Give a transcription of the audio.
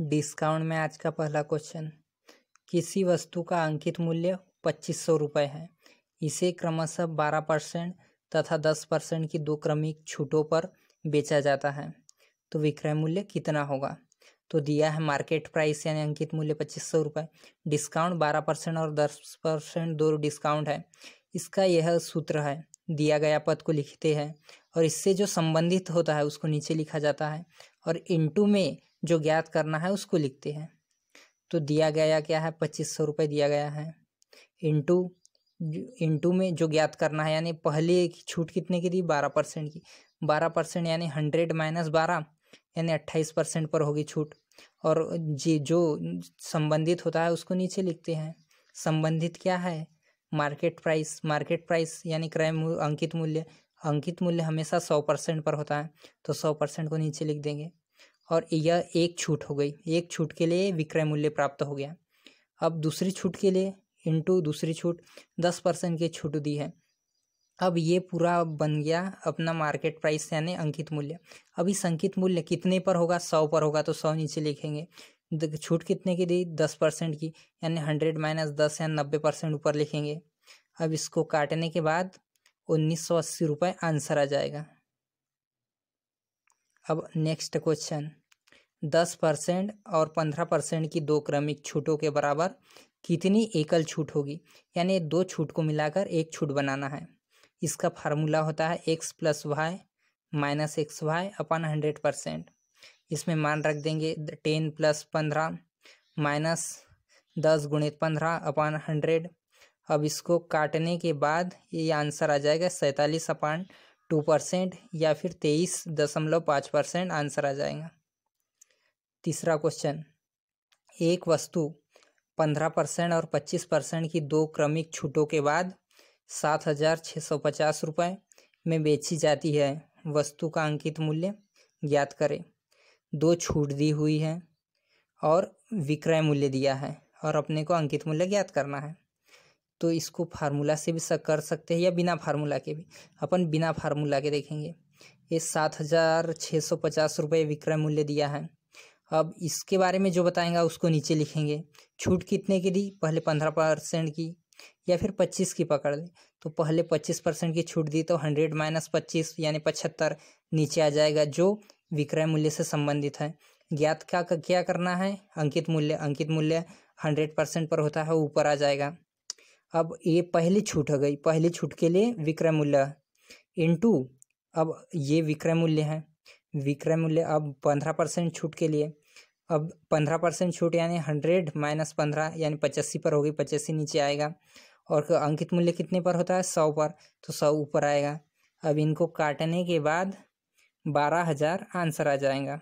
discount में आज का पहला क्वेश्चन किसी वस्तु का अंकित मूल्य पच्चीस सौ रुपये है इसे क्रमशः बारह परसेंट तथा दस परसेंट की दो क्रमिक छूटों पर बेचा जाता है तो विक्रय मूल्य कितना होगा तो दिया है मार्केट प्राइस यानी अंकित मूल्य पच्चीस सौ रुपये डिस्काउंट बारह परसेंट और दस परसेंट दो डिस्काउंट है इसका यह सूत्र है दिया गया पद को लिखते हैं और इससे जो संबंधित होता है उसको नीचे लिखा जाता है और इंटू में जो ज्ञात करना है उसको लिखते हैं तो दिया गया क्या है पच्चीस सौ रुपये दिया गया है इंटू इंटू में जो ज्ञात करना है यानी पहले की छूट कितने की थी बारह परसेंट की बारह परसेंट यानी हंड्रेड माइनस बारह यानी अट्ठाईस परसेंट पर होगी छूट और जी जो संबंधित होता है उसको नीचे लिखते हैं संबंधित क्या है मार्केट प्राइस मार्केट प्राइस यानी क्रय अंकित मूल्य अंकित मूल्य हमेशा सौ परसेंट पर होता है तो सौ परसेंट को नीचे लिख देंगे और यह एक छूट हो गई एक छूट के लिए विक्रय मूल्य प्राप्त हो गया अब दूसरी छूट के लिए इंटू दूसरी छूट दस परसेंट की छूट दी है अब ये पूरा बन गया अपना मार्केट प्राइस यानी अंकित मूल्य अभी संकित मूल्य कितने पर होगा सौ पर होगा तो सौ नीचे लिखेंगे छूट कितने की दी दस परसेंट की यानी हंड्रेड माइनस दस या नब्बे परसेंट ऊपर लिखेंगे अब इसको काटने के बाद उन्नीस सौ अस्सी रुपये आंसर आ जाएगा अब नेक्स्ट क्वेश्चन दस परसेंट और पंद्रह परसेंट की दो क्रमिक छूटों के बराबर कितनी एकल छूट होगी यानी दो छूट को मिलाकर एक छूट बनाना है इसका फार्मूला होता है X plus Y minus X Y अपन हंड्रेड परसेंट इसमें मान रख देंगे टेन प्लस पंद्रह माइनस दस गुणित पंद्रह अपन हंड्रेड अब इसको काटने के बाद ये आंसर आ जाएगा सैंतालीस अपान टू परसेंट या फिर तेईस दशमलव पाँच परसेंट आंसर आ जाएगा तीसरा क्वेश्चन एक वस्तु पंद्रह परसेंट और पच्चीस परसेंट की दो क्रमिक छूटों के बाद सात हजार छः सौ पचास रुपये में बेची जाती है वस्तु का अंकित मूल्य ज्ञात करें दो छूट दी हुई है और विक्रय मूल्य दिया है और अपने को अंकित मूल्य ज्ञात करना है तो इसको फार्मूला से भी कर सकते हैं या बिना फार्मूला के भी अपन बिना फार्मूला के देखेंगे ये सात हजार छः सौ पचास रुपये विक्रय मूल्य दिया है अब इसके बारे में जो बताएंगा उसको नीचे लिखेंगे छूट कितने की दी पहले पंद्रह परसेंट की या फिर पच्चीस की पकड़ लें तो पहले पच्चीस परसेंट की छूट दी तो हंड्रेड माइनस पच्चीस यानी पचहत्तर नीचे आ जाएगा जो विक्रय मूल्य से संबंधित है ज्ञात का क्या करना है अंकित मूल्य अंकित मूल्य हंड्रेड परसेंट पर होता है ऊपर आ जाएगा अब ये पहली छूट हो गई पहली छूट के लिए विक्रय मूल्य इन अब ये विक्रय मूल्य है विक्रय मूल्य अब पंद्रह परसेंट छूट के लिए अब पंद्रह परसेंट छूट यानी हंड्रेड माइनस पंद्रह यानी पचासी पर होगी पचासी नीचे आएगा और अंकित मूल्य कितने पर होता है सौ पर तो सौ ऊपर आएगा अब इनको काटने के बाद बारह हज़ार आंसर आ जाएगा